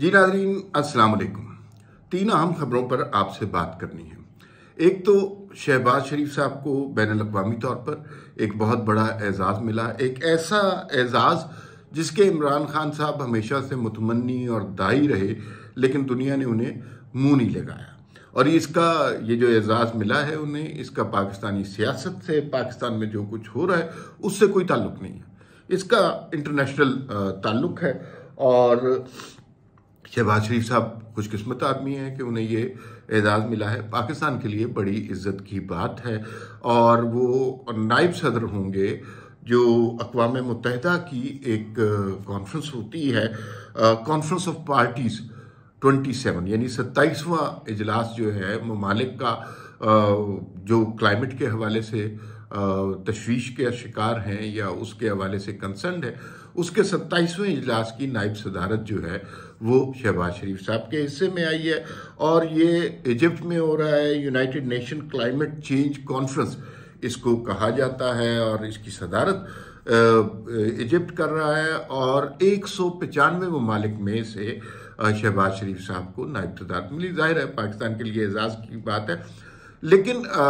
जी नाजरीन अस्सलाम वालेकुम तीन अहम खबरों पर आपसे बात करनी है एक तो शहबाज शरीफ साहब को बैन अवी तौर पर एक बहुत बड़ा एजाज़ मिला एक ऐसा एजाज़ जिसके इमरान खान साहब हमेशा से मुतमनी और दाई रहे लेकिन दुनिया ने उन्हें मुंह नहीं लगाया और इसका ये जो एजाज़ मिला है उन्हें इसका पाकिस्तानी सियासत से पाकिस्तान में जो कुछ हो रहा है उससे कोई ताल्लुक नहीं है इसका इंटरनेशनल ताल्लुक है और शहबाज शरीफ साहब खुशकस्मत आदमी हैं कि उन्हें ये एजाज़ मिला है पाकिस्तान के लिए बड़ी इज्जत की बात है और वो नायब सदर होंगे जो अकवा मुतहदा की एक कॉन्फ्रेंस होती है conference of parties twenty seven यानी सत्ताईसवा इजलास जो है ममालिक का जो क्लाइमेट के हवाले से तशवीश के शिकार हैं या उसके हवाले से कंसर्न है उसके सत्ताईसवें इजलास की नायब सदारत जो है वो शहबाज शरीफ साहब के हिस्से में आई है और ये इजिप्ट में हो रहा है United Nation climate change conference इसको कहा जाता है और इसकी सदारत इजिप्ट कर रहा है और एक सौ पचानवे ममालिक में से शहबाज शरीफ साहब को नायब सदारत मिली जाहिर है पाकिस्तान के लिए एजाज की बात है लेकिन आ,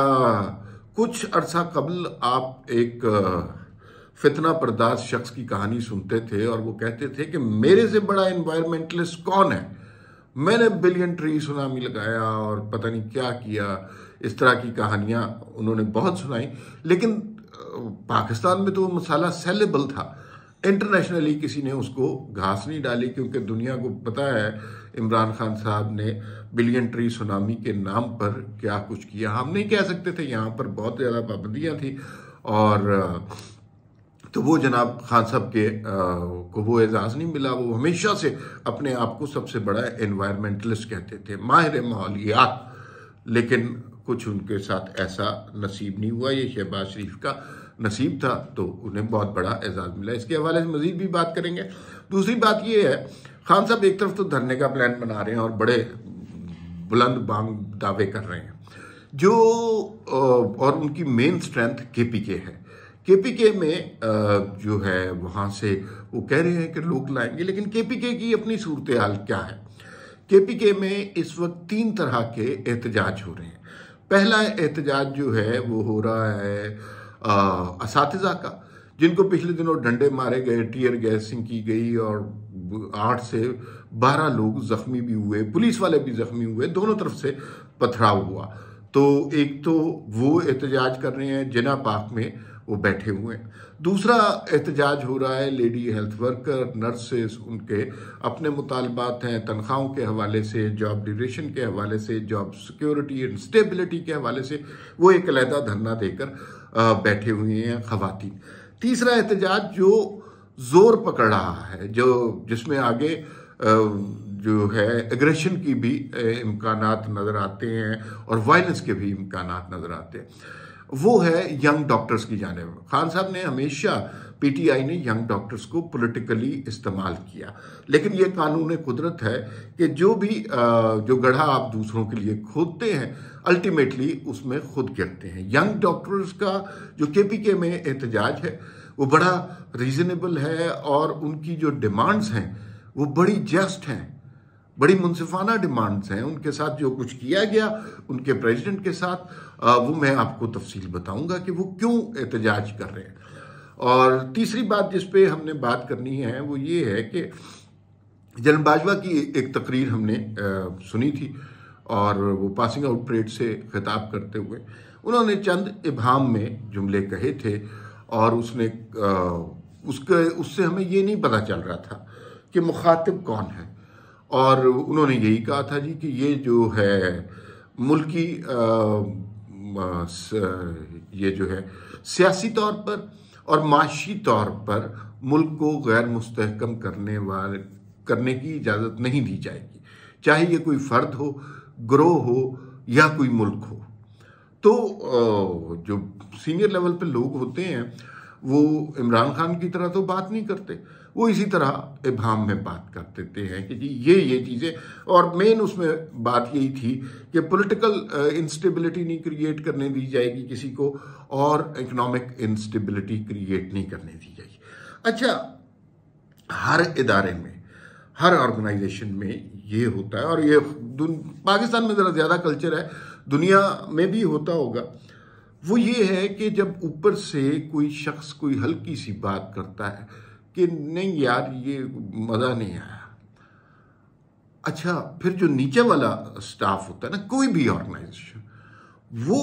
कुछ अरसा कबल आप एक आ, फितना परदास शख्स की कहानी सुनते थे और वो कहते थे कि मेरे से बड़ा इन्वायरमेंटलिस्ट कौन है मैंने बिलियन ट्री सुनामी लगाया और पता नहीं क्या किया इस तरह की कहानियाँ उन्होंने बहुत सुनाई लेकिन पाकिस्तान में तो वो मसाला सेलेबल था इंटरनेशनली किसी ने उसको घास नहीं डाली क्योंकि दुनिया को पता है इमरान खान साहब ने बिलियन ट्री सुनामी के नाम पर क्या कुछ किया हम नहीं कह सकते थे यहाँ पर बहुत ज़्यादा पाबंदियाँ थी और तो वो जनाब खान साहब के आ, को वो एजाज़ नहीं मिला वो हमेशा से अपने आप को सबसे बड़ा इन्वायरमेंटलिस्ट कहते थे माहिर माहौलियात लेकिन कुछ उनके साथ ऐसा नसीब नहीं हुआ ये शहबाज शरीफ का नसीब था तो उन्हें बहुत बड़ा एजाज़ मिला इसके हवाले से मज़ीद भी बात करेंगे दूसरी बात यह है खान साहब एक तरफ तो धरने का प्लान बना रहे हैं और बड़े बुलंद बांग दावे कर रहे हैं जो और उनकी मेन स्ट्रेंथ के पी के है केपीके में जो है वहाँ से वो कह रहे हैं कि लोग लाएंगे लेकिन केपीके की अपनी सूरत हाल क्या है केपीके में इस वक्त तीन तरह के एहतजाज हो रहे हैं पहला एहतजाज जो है वो हो रहा है इस का जिनको पिछले दिनों डंडे मारे गए टीयर गैसिंग की गई और आठ से बारह लोग जख्मी भी हुए पुलिस वाले भी जख्मी हुए दोनों तरफ से पथराव हुआ तो एक तो वो एहतजाज कर रहे हैं जिना पार्क में वो बैठे हुए हैं दूसरा एहतजाज हो रहा है लेडी हेल्थ वर्कर नर्सेस उनके अपने मुतालबात हैं तनख्वाहों के हवाले से जॉब ड्यूरेशन के हवाले से जॉब सिक्योरिटी एंड स्टेबिलिटी के हवाले से वो एक अलहदा धरना देकर बैठे हुए हैं खातन तीसरा एहतजाज जो जोर पकड़ रहा है जो जिसमें आगे जो है एग्रेशन की भी इम्कान नज़र आते हैं और वायलेंस के भी इम्कान नज़र आते हैं वो है यंग डॉक्टर्स की जानब खान साहब ने हमेशा पीटीआई ने यंग डॉक्टर्स को पॉलिटिकली इस्तेमाल किया लेकिन ये कानून कुदरत है कि जो भी जो गढ़ा आप दूसरों के लिए खोदते हैं अल्टीमेटली उसमें खुद गिरते हैं यंग डॉक्टर्स का जो के पी के में एहतजाज है वो बड़ा रीज़नेबल है और उनकी जो डिमांड्स हैं वो बड़ी जस्ट हैं बड़ी मुनसिफाना डिमांड्स हैं उनके साथ जो कुछ किया गया उनके प्रेसिडेंट के साथ वो मैं आपको तफसील बताऊंगा कि वो क्यों एहतजाज कर रहे हैं और तीसरी बात जिस पे हमने बात करनी है वो ये है कि जनरल बाजवा की एक तकरीर हमने सुनी थी और वो पासिंग आउट परेड से खिताब करते हुए उन्होंने चंद इबाम में जुमले कहे थे और उसने उसके उससे हमें ये नहीं पता चल रहा था कि मुखातिब कौन है और उन्होंने यही कहा था जी कि ये जो है मुल्की ये जो है सियासी तौर पर और माशी तौर पर मुल्क को गैर मुस्तकम करने वाले करने की इजाज़त नहीं दी जाएगी चाहे ये कोई फ़र्द हो ग्रोह हो या कोई मुल्क हो तो जो सीनियर लेवल पर लोग होते हैं वो इमरान खान की तरह तो बात नहीं करते वो इसी तरह इबाम में बात कर देते हैं कि जी ये ये चीज़ें और मेन उसमें बात यही थी कि पॉलिटिकल इंस्टेबिलिटी uh, नहीं क्रिएट करने दी जाएगी किसी को और इकोनॉमिक इंस्टेबिलिटी क्रिएट नहीं करने दी जाएगी अच्छा हर इदारे में हर ऑर्गेनाइजेशन में ये होता है और ये पाकिस्तान में ज़रा ज़्यादा कल्चर है दुनिया में भी होता होगा वो ये है कि जब ऊपर से कोई शख्स कोई हल्की सी बात करता है कि नहीं यार ये मज़ा नहीं आया अच्छा फिर जो नीचे वाला स्टाफ होता है ना कोई भी ऑर्गेनाइजेशन वो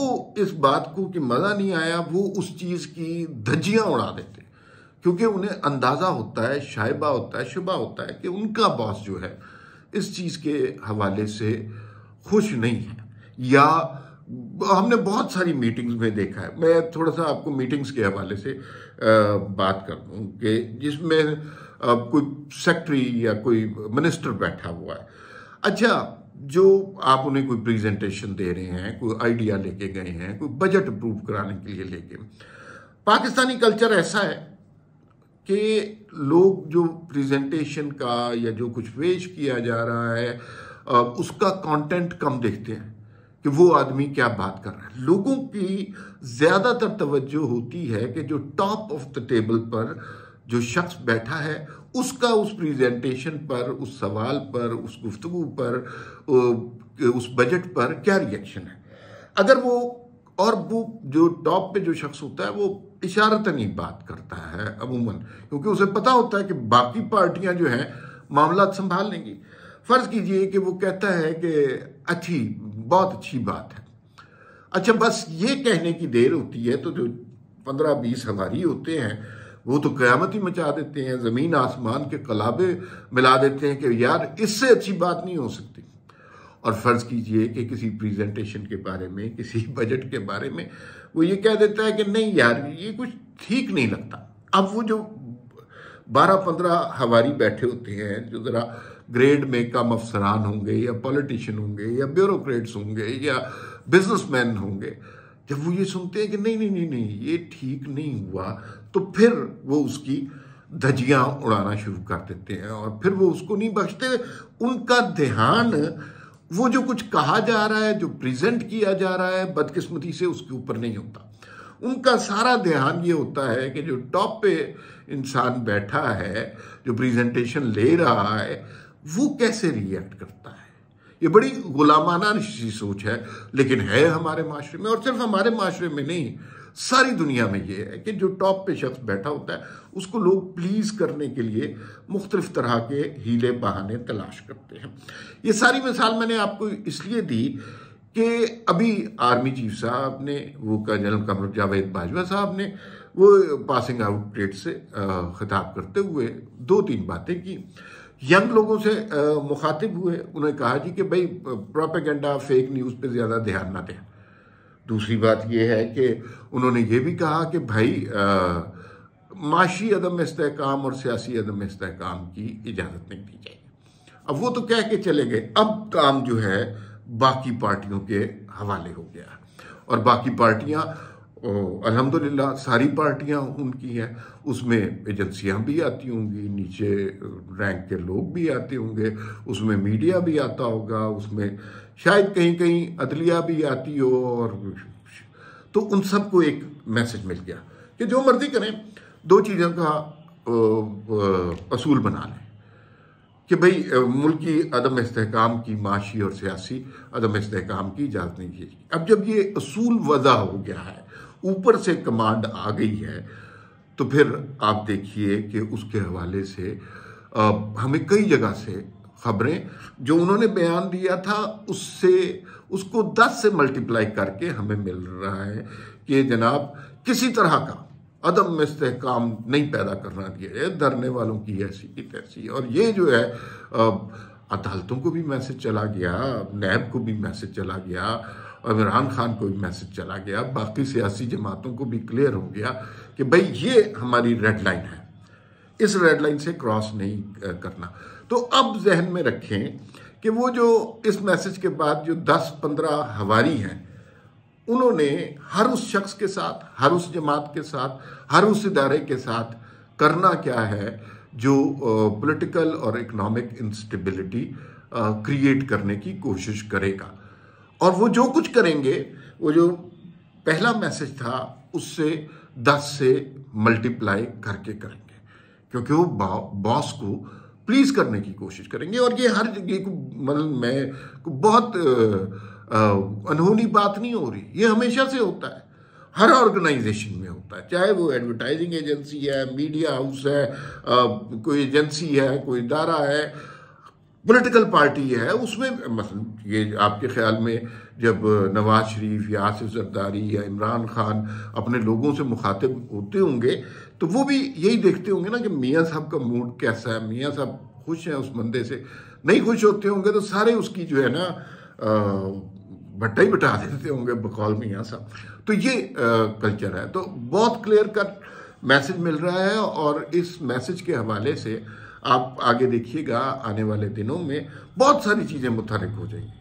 इस बात को कि मज़ा नहीं आया वो उस चीज़ की धज्जियाँ उड़ा देते क्योंकि उन्हें अंदाज़ा होता है शाइबा होता है शुबा होता है कि उनका बॉस जो है इस चीज़ के हवाले से खुश नहीं है या हमने बहुत सारी मीटिंग्स में देखा है मैं थोड़ा सा आपको मीटिंग्स के हवाले से बात कर दूँ कि जिसमें कोई सेक्रेटरी या कोई मिनिस्टर बैठा हुआ है अच्छा जो आप उन्हें कोई प्रेजेंटेशन दे रहे हैं कोई आइडिया लेके गए हैं कोई बजट अप्रूव कराने के लिए लेके पाकिस्तानी कल्चर ऐसा है कि लोग जो प्रेजेंटेशन का या जो कुछ पेश किया जा रहा है उसका कंटेंट कम देखते हैं कि वो आदमी क्या बात कर रहा है लोगों की ज़्यादातर तवज्जो होती है कि जो टॉप ऑफ द टेबल पर जो शख्स बैठा है उसका उस प्रेजेंटेशन पर उस सवाल पर उस गुफ्तु पर उस बजट पर क्या रिएक्शन है अगर वो और वो जो टॉप पे जो शख्स होता है वो इशारतन ही बात करता है अमूमन क्योंकि उसे पता होता है कि बाकी पार्टियां जो हैं मामला संभाल लेंगी फ़र्ज़ कीजिए कि वो कहता है कि अच्छी बहुत अच्छी बात है अच्छा बस ये कहने की देर होती है तो जो पंद्रह बीस हमारी होते हैं वो तो क्यामत ही मचा देते हैं ज़मीन आसमान के कलाबे मिला देते हैं कि यार इससे अच्छी बात नहीं हो सकती और फ़र्ज़ कीजिए कि किसी प्रेजेंटेशन के बारे में किसी बजट के बारे में वो ये कह देता है कि नहीं यार ये कुछ ठीक नहीं लगता अब वो जो बारह पंद्रह हवारी बैठे होते हैं जो ज़रा ग्रेड में कम अफसरान होंगे या पॉलिटिशियन होंगे या ब्यूरोक्रेट्स होंगे या बिजनेसमैन होंगे जब वो ये सुनते हैं कि नहीं नहीं नहीं नहीं ये ठीक नहीं हुआ तो फिर वो उसकी धजियाँ उड़ाना शुरू कर देते हैं और फिर वो उसको नहीं बख्शते उनका ध्यान वो जो कुछ कहा जा रहा है जो प्रेजेंट किया जा रहा है बदकिस्मती से उसके ऊपर नहीं होता उनका सारा ध्यान ये होता है कि जो टॉप पे इंसान बैठा है जो प्रेजेंटेशन ले रहा है वो कैसे रिएक्ट करता है ये बड़ी गुलामाना सी सोच है लेकिन है हमारे माशरे में और सिर्फ हमारे माशरे में नहीं सारी दुनिया में ये है कि जो टॉप पे शख्स बैठा होता है उसको लोग प्लीज़ करने के लिए मुख्तलिफ तरह के हीले बहाने तलाश करते हैं ये सारी मिसाल मैंने आपको इसलिए दी कि अभी आर्मी चीफ साहब ने वो जनरल कमर जावेद बाजवा साहब ने वो पासिंग आउट डेट से ख़िताब करते हुए दो तीन बातें की यंग लोगों से मुखातिब हुए उन्होंने कहा जी कि भाई प्रोपेगेंडा फेक न्यूज़ पे ज़्यादा ध्यान ना दें दूसरी बात यह है कि उन्होंने ये भी कहा कि भाई माशी अदम इसकाम और सियासी अदम इसकाम की इजाज़त नहीं दी जाएगी अब वो तो कह के चले गए अब काम जो है बाकी पार्टियों के हवाले हो गया और बाकी पार्टियां अल्हम्दुलिल्लाह सारी पार्टियां उनकी हैं उसमें एजेंसियां भी आती होंगी नीचे रैंक के लोग भी आते होंगे उसमें मीडिया भी आता होगा उसमें शायद कहीं कहीं अदलिया भी आती हो और तो उन सबको एक मैसेज मिल गया कि जो मर्जी करें दो चीज़ों का असूल बना लें कि भाई मुल्क की अदम इसकाम की माशी और सियासी अदम इसकाम की इजाज़त नहीं की अब जब ये असूल वजह हो गया है ऊपर से कमांड आ गई है तो फिर आप देखिए कि उसके हवाले से आ, हमें कई जगह से खबरें जो उन्होंने बयान दिया था उससे उसको 10 से मल्टीप्लाई करके हमें मिल रहा है कि जनाब किसी तरह का अदम इस्तेकाम नहीं पैदा करना दिया जाए धरने वालों की ऐसी की तैसी और ये जो है अदालतों को भी मैसेज चला गया नैब को भी मैसेज चला गया और इमरान खान को भी मैसेज चला गया बाकी सियासी जमातों को भी क्लियर हो गया कि भाई ये हमारी रेड लाइन है इस रेड लाइन से क्रॉस नहीं करना तो अब जहन में रखें कि वो जो इस मैसेज के बाद जो 10-15 हवारी हैं उन्होंने हर उस शख्स के साथ हर उस जमात के साथ हर उस इदारे के साथ करना क्या है जो पॉलिटिकल और इकोनॉमिक इंस्टेबिलिटी क्रिएट करने की कोशिश करेगा और वो जो कुछ करेंगे वो जो पहला मैसेज था उससे दस से मल्टीप्लाई करके करेंगे क्योंकि वो बॉस को प्लीज करने की कोशिश करेंगे और ये हर ये मतलब मैं बहुत अनहोनी बात नहीं हो रही ये हमेशा से होता है हर ऑर्गेनाइजेशन में होता है चाहे वो एडवर्टाइजिंग एजेंसी है मीडिया हाउस है आ, कोई एजेंसी है कोई इदारा है पॉलिटिकल पार्टी है उसमें मतलब ये आपके ख्याल में जब नवाज शरीफ या आसिफ जरदारी या इमरान खान अपने लोगों से मुखातिब होते होंगे तो वो भी यही देखते होंगे ना कि मियाँ साहब का मूड कैसा है मियाँ साहब खुश हैं उस बंदे से नहीं खुश होते होंगे तो सारे उसकी जो है ना भट्टा ही बटा देते होंगे बकौल मियाँ साहब तो ये कल्चर है तो बहुत क्लियर कट मैसेज मिल रहा है और इस मैसेज के हवाले से आप आगे देखिएगा आने वाले दिनों में बहुत सारी चीज़ें मुतहरक हो जाएंगी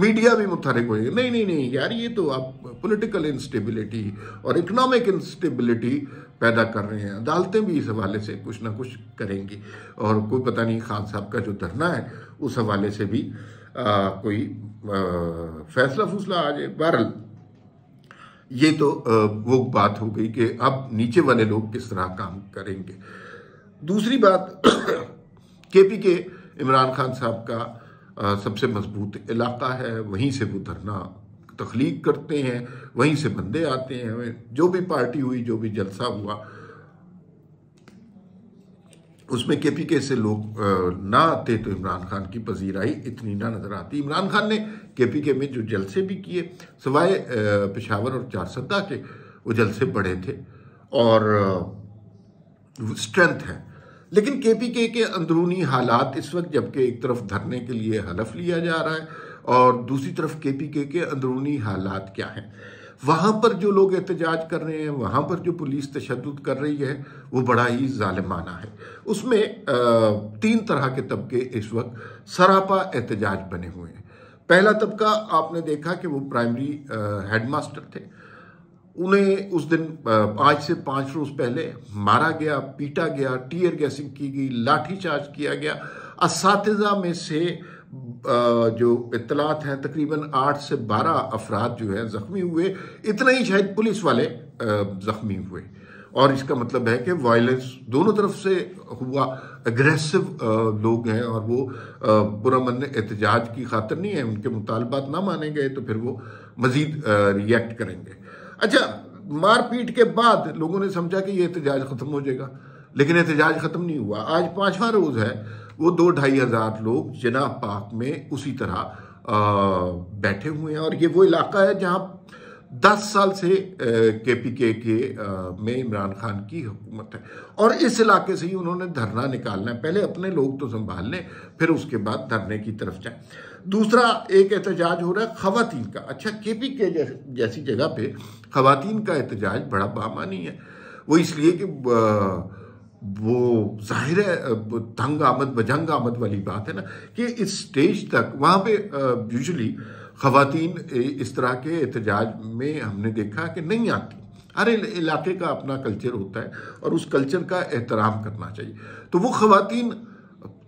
मीडिया भी मुतहरक हो जाएगी नहीं नहीं नहीं यार ये तो आप पॉलिटिकल इंस्टेबिलिटी और इकोनॉमिक इंस्टेबिलिटी पैदा कर रहे हैं अदालतें भी इस हवाले से कुछ ना कुछ करेंगी और कोई पता नहीं खान साहब का जो धरना है उस हवाले से भी आ, कोई आ, फैसला फूसला आ जाए बहरल ये तो आ, वो बात हो गई कि अब नीचे वाले लोग किस तरह काम करेंगे दूसरी बात के पी के इमरान खान साहब का सबसे मजबूत इलाका है वहीं से वो धरना तख्लीक करते हैं वहीं से बंदे आते हैं जो भी पार्टी हुई जो भी जलसा हुआ उसमें के पी के से लोग ना आते तो इमरान खान की पजीराई इतनी ना नज़र आती इमरान खान ने के पी के में जो जलसे भी किए सवाए पेशावर और चारसदा के वो जलसे बड़े थे और स्ट्रेंथ है लेकिन केपीके के अंदरूनी हालात इस वक्त जबकि एक तरफ धरने के लिए हलफ लिया जा रहा है और दूसरी तरफ केपीके के अंदरूनी हालात क्या हैं वहाँ पर जो लोग एहतजाज कर रहे हैं वहाँ पर जो पुलिस तशद कर रही है वो बड़ा ही ालमाना है उसमें तीन तरह के तबके इस वक्त सरापा एहतजाज बने हुए हैं पहला तबका आपने देखा कि वो प्राइमरी हेडमास्टर थे उन्हें उस दिन आज से पाँच रोज पहले मारा गया पीटा गया टीयर गैसिंग की गई लाठीचार्ज किया गया इस में से जो इतलात हैं तकरीबन आठ से बारह अफराद जो हैं ज़ख्मी हुए इतना ही शायद पुलिस वाले ज़ख्मी हुए और इसका मतलब है कि वायलेंस दोनों तरफ से हुआ एग्रेसिव लोग हैं और वो पुरमन एहतजाज की खातर नहीं है उनके मुतालबात ना माने गए तो फिर वो मज़ीद रिएक्ट करेंगे अच्छा मारपीट के बाद लोगों ने समझा कि ये एहतजाज ख़त्म हो जाएगा लेकिन एहतजाज ख़त्म नहीं हुआ आज पाँचवा रोज़ है वो दो ढाई हज़ार लोग जनाब पाक में उसी तरह बैठे हुए हैं और ये वो इलाका है जहाँ दस साल से के पी के के में इमरान खान की हुकूमत है और इस इलाके से ही उन्होंने धरना निकालना है पहले अपने लोग तो संभाल लें फिर उसके बाद धरने की तरफ जाए दूसरा एक एहतजाज हो रहा है ख़वातीन का अच्छा के पी के जैसी जगह पे खातन का एहतजाज बड़ा बामानी है वो इसलिए कि वो जाहिर है तंग आमद बजंग आमद वाली बात है ना कि इस स्टेज तक वहाँ पे यूजली खातन इस तरह के एहतजाज में हमने देखा कि नहीं आती हर इलाके का अपना कल्चर होता है और उस कल्चर का एहतराम करना चाहिए तो वो खातन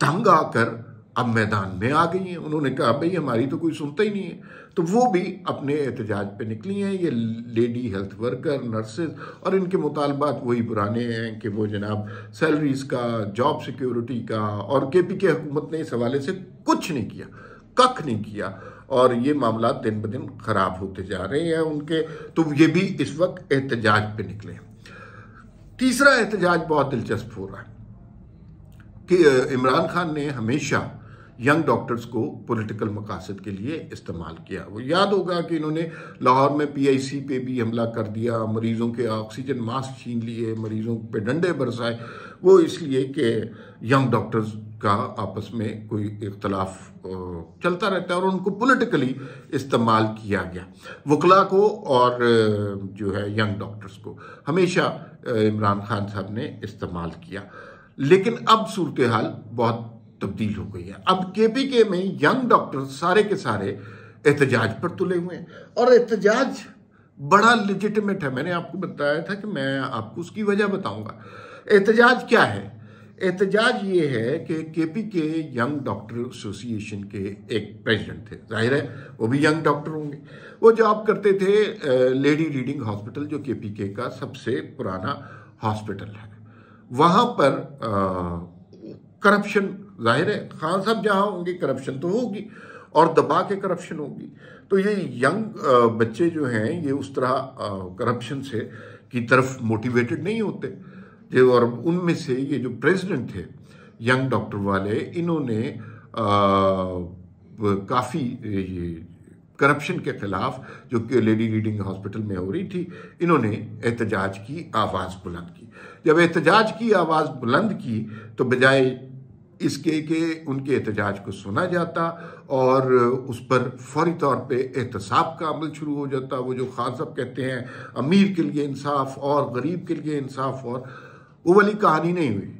तंग आकर अब मैदान में आ गई हैं उन्होंने कहा भाई हमारी तो कोई सुनता ही नहीं है तो वो भी अपने एहतजाज पे निकली हैं ये लेडी हेल्थ वर्कर नर्सेज और इनके मुतालबात वही पुराने हैं कि वो जनाब सैलरीज का जॉब सिक्योरिटी का और के पी के हुकूमत ने इस हवाले से कुछ नहीं किया कख नहीं किया और ये मामला दिन ब दिन ख़राब होते जा रहे हैं उनके तो ये भी इस वक्त एहतजाज पे निकले तीसरा एहतजाज बहुत दिलचस्प हो रहा है कि इमरान खान ने हमेशा यंग डॉक्टर्स को पॉलिटिकल मकासद के लिए इस्तेमाल किया वो याद होगा कि इन्होंने लाहौर में पीआईसी पे भी हमला कर दिया मरीज़ों के ऑक्सीजन मास्क छीन लिए मरीज़ों पे डंडे बरसाए वो इसलिए कि यंग डॉक्टर्स का आपस में कोई इख्तलाफ चलता रहता है और उनको पोलिटिकली इस्तेमाल किया गया वकला को और जो है यंग डॉक्टर्स को हमेशा इमरान खान साहब ने इस्तेमाल किया लेकिन अब सूरत हाल बहुत तब्दील हो गई है अब के पी के में यंग डॉक्टर सारे के सारे एहतजाज पर तुले हुए हैं और एहतजाज बड़ा लिजिटमेट है मैंने आपको बताया था कि मैं आपको उसकी वजह बताऊंगा एहतजाज क्या है एहतजाज ये है कि के पी के यंग डॉक्टर एसोसिएशन के एक प्रेसिडेंट थे जाहिर है वो भी यंग डॉक्टर होंगे वो जॉब करते थे लेडी रीडिंग हॉस्पिटल जो के पी के का सबसे पुराना हॉस्पिटल है वहाँ पर करप्शन जाहिर है खान साहब जहाँ होंगे करप्शन तो होगी और दबा के करप्शन होगी तो ये यंग बच्चे जो हैं ये उस तरह करप्शन से की तरफ मोटिवेटेड नहीं होते जो और उनमें से ये जो प्रेसिडेंट थे यंग डॉक्टर वाले इन्होंने काफ़ी ये करप्शन के खिलाफ जो कि लेडी रीडिंग हॉस्पिटल में हो रही थी इन्होंने एहतजाज की आवाज़ बुलंद की जब एहतजाज की आवाज़ बुलंद की तो बजाय इसके के उनके एहतजाज को सुना जाता और उस पर फौरी तौर पर एहतसाब का अमल शुरू हो जाता वो जो खान साहब कहते हैं अमीर के लिए इंसाफ और गरीब के लिए इंसाफ और वो वाली कहानी नहीं हुई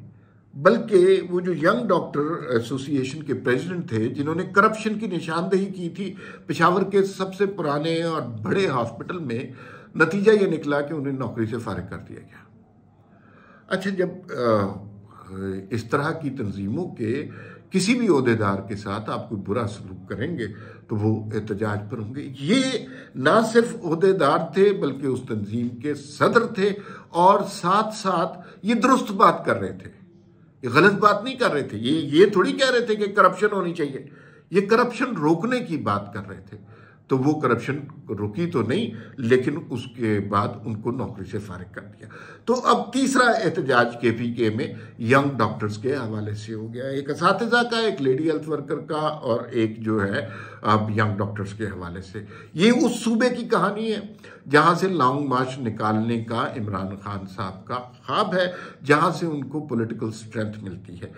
बल्कि वो जो यंग डॉक्टर एसोसिएशन के प्रेसिडेंट थे जिन्होंने करप्शन की निशानदेही की थी पेशावर के सबसे पुराने और बड़े हॉस्पिटल में नतीजा ये निकला कि उन्हें नौकरी से फारग कर दिया गया अच्छा जब आ, इस तरह की तंजीमों के किसी भी अहदेदार के साथ आप कोई बुरा सलूक करेंगे तो वो एहतजाज पर होंगे ये ना सिर्फ अहदेदार थे बल्कि उस तंजीम के सदर थे और साथ साथ ये दुरुस्त बात कर रहे थे ये गलत बात नहीं कर रहे थे ये ये थोड़ी कह रहे थे कि करप्शन होनी चाहिए ये करप्शन रोकने की बात कर रहे थे तो वो करप्शन रुकी तो नहीं लेकिन उसके बाद उनको नौकरी से फारग कर दिया तो अब तीसरा एहतजाज के पी के में यंग डॉक्टर्स के हवाले से हो गया एक इसका का एक लेडी हेल्थ वर्कर का और एक जो है अब यंग डॉक्टर्स के हवाले से ये उस सूबे की कहानी है जहाँ से लॉन्ग मार्च निकालने का इमरान खान साहब का ख्वाब है जहाँ से उनको पोलिटिकल स्ट्रेंथ मिलती है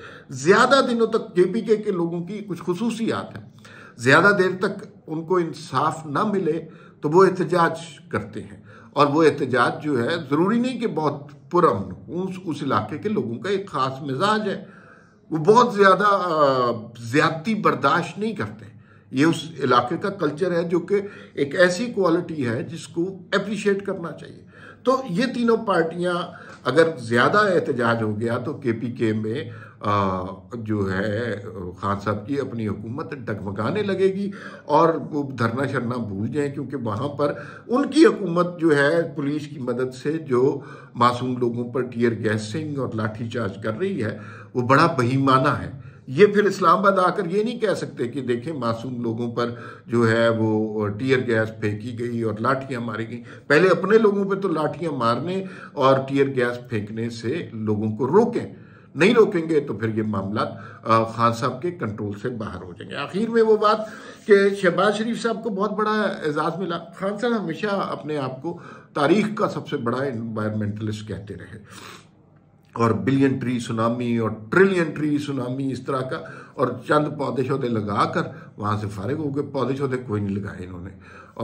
ज़्यादा दिनों तक के पी के लोगों की कुछ खसूसियात हैं ज़्यादा देर तक उनको इंसाफ ना मिले तो वो एहतजाज करते हैं और वो एहतजाज जो है ज़रूरी नहीं कि बहुत पुरमन उस उस इलाके के लोगों का एक ख़ास मिजाज है वो बहुत ज़्यादा ज़्यादती बर्दाश्त नहीं करते ये उस इलाके का कल्चर है जो कि एक ऐसी क्वालिटी है जिसको अप्रिशिएट करना चाहिए तो ये तीनों पार्टियां अगर ज़्यादा एहतजाज हो गया तो के पी के में आ, जो है खान साहब की अपनी हुकूमत डगमगाने लगेगी और वो धरना शरना भूल जाएं क्योंकि वहाँ पर उनकी हुकूमत जो है पुलिस की मदद से जो मासूम लोगों पर टीयर गैसिंग और लाठीचार्ज कर रही है वो बड़ा बहीमाना है ये फिर इस्लामाबाद आकर ये नहीं कह सकते कि देखें मासूम लोगों पर जो है वो टीयर गैस फेंकी गई और लाठियां मारी गई पहले अपने लोगों पे तो लाठियां मारने और टीयर गैस फेंकने से लोगों को रोकें नहीं रोकेंगे तो फिर ये मामला खान साहब के कंट्रोल से बाहर हो जाएंगे आखिर में वो बात कि शहबाज शरीफ साहब को बहुत बड़ा एजाज़ मिला खान साहब हमेशा अपने आप को तारीख का सबसे बड़ा इन्वायरमेंटलिस्ट कहते रहे और बिलियन ट्री सुनामी और ट्रिलियन ट्री सुनामी इस तरह का और चंद पौधे शौधे लगा कर वहाँ से फारिग हो गए पौधे शौधे कोई नहीं लगाए इन्होंने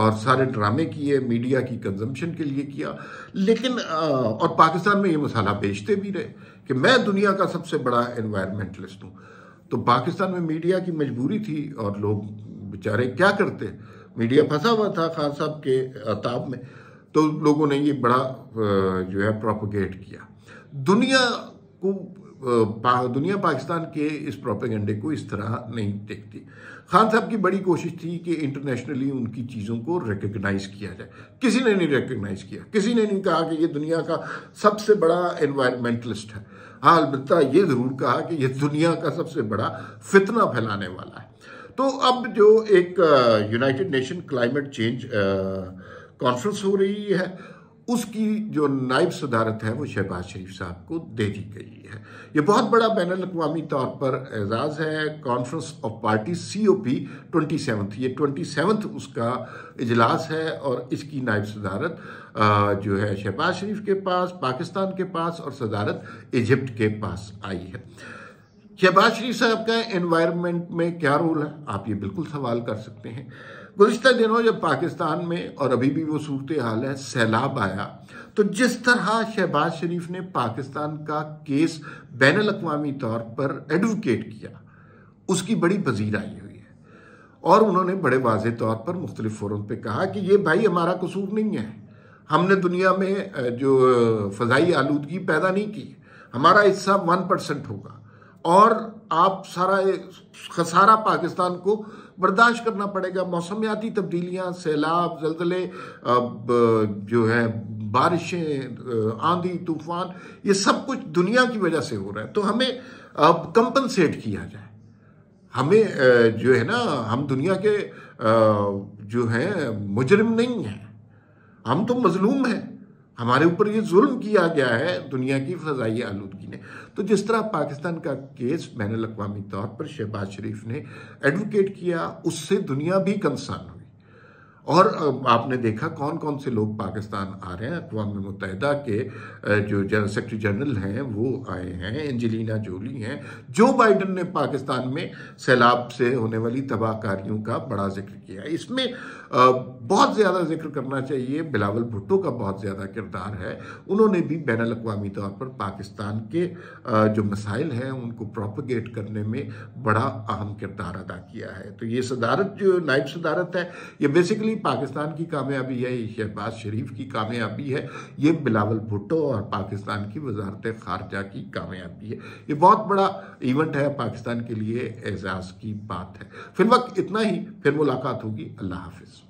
और सारे ड्रामे किए मीडिया की कंजम्पशन के लिए किया लेकिन आ, और पाकिस्तान में ये मसाला बेचते भी रहे कि मैं दुनिया का सबसे बड़ा इन्वायरमेंटलिस्ट हूँ तो पाकिस्तान में मीडिया की मजबूरी थी और लोग बेचारे क्या करते मीडिया फंसा हुआ था खान साहब के अताब में तो लोगों ने ये बड़ा जो है प्रोपोगेट किया दुनिया को दुनिया पाकिस्तान के इस प्रोपेगेंडे को इस तरह नहीं देखती खान साहब की बड़ी कोशिश थी कि इंटरनेशनली उनकी चीज़ों को रिकग्नाइज किया जाए किसी ने नहीं रिकग्नाइज किया किसी ने नहीं कहा कि ये दुनिया का सबसे बड़ा एनवायरमेंटलिस्ट है हाँ अलबत् ये ज़रूर कहा कि ये दुनिया का सबसे बड़ा फितना फैलाने वाला है तो अब जो एक United Nation climate change conference हो रही है उसकी जो नायब सदारत है वो शहबाज शरीफ साहब को दे दी गई है ये बहुत बड़ा बैन अवी तौर पर एजाज़ है conference of party C O P twenty seventh ये ट्वेंटी सेवन्थ उसका इजलास है और इसकी नायब सदारत जो है शहबाज शरीफ के पास पाकिस्तान के पास और सदारत इजिप्ट के पास आई है शहबाज शरीफ साहब का एनवायरमेंट में क्या रोल है आप ये बिल्कुल सवाल कर सकते हैं गुजशत दिनों जब पाकिस्तान में और अभी भी वो सूरत हाल है सैलाब आया तो जिस तरह शहबाज शरीफ ने पाकिस्तान का केस बैन अवी तौर पर एडवोकेट किया उसकी बड़ी पजीर आई हुई है और उन्होंने बड़े वाज तौर पर मुख्तलिफ फोरम पर कहा कि ये भाई हमारा कसूर नहीं है हमने दुनिया में जो फजाई आलूदगी पैदा नहीं की हमारा हिस्सा वन परसेंट होगा और आप सारा खसारा पाकिस्तान को बर्दाश्त करना पड़ेगा मौसमियाती तब्दीलियाँ सैलाब जल्जले जो है बारिशें आंधी तूफान ये सब कुछ दुनिया की वजह से हो रहा है तो हमें अब कंपनसेट किया जाए हमें जो है ना हम दुनिया के जो है मुजरिम नहीं हैं हम तो मजलूम हैं हमारे ऊपर ये जुल्म किया गया है दुनिया की फजाई आलूदगी ने तो जिस तरह पाकिस्तान का केस बैन अवी तौर पर शहबाज शरीफ ने एडवोकेट किया उससे दुनिया भी कंसर्न हुई और आपने देखा कौन कौन से लोग पाकिस्तान आ रहे हैं अकवा मुतहदा के जो जनरल सेक्रेटरी जनरल हैं वो आए हैं एंजेलिना जोली हैं जो बाइडन ने पाकिस्तान में सैलाब से होने वाली तबाहकारियों का बड़ा जिक्र किया इसमें बहुत ज़्यादा जिक्र करना चाहिए बिलावल भुट्टो का बहुत ज़्यादा किरदार है उन्होंने भी बैन अवी तौर पर पाकिस्तान के जो मसाइल हैं उनको प्रोपोगेट करने में बड़ा अहम किरदार अदा किया है तो ये सदारत जो नायब सदारत है ये बेसिकली पाकिस्तान की कामयाबी है ये शहबाज शरीफ की कामयाबी है ये बिलावल भुट्टो और पाकिस्तान की वजारत खारजा की कामयाबी है ये बहुत बड़ा इवेंट है पाकिस्तान के लिए एजाज़ की बात है फिर वक्त इतना ही फिर मुलाकात होगी अल्लाह हाफिज़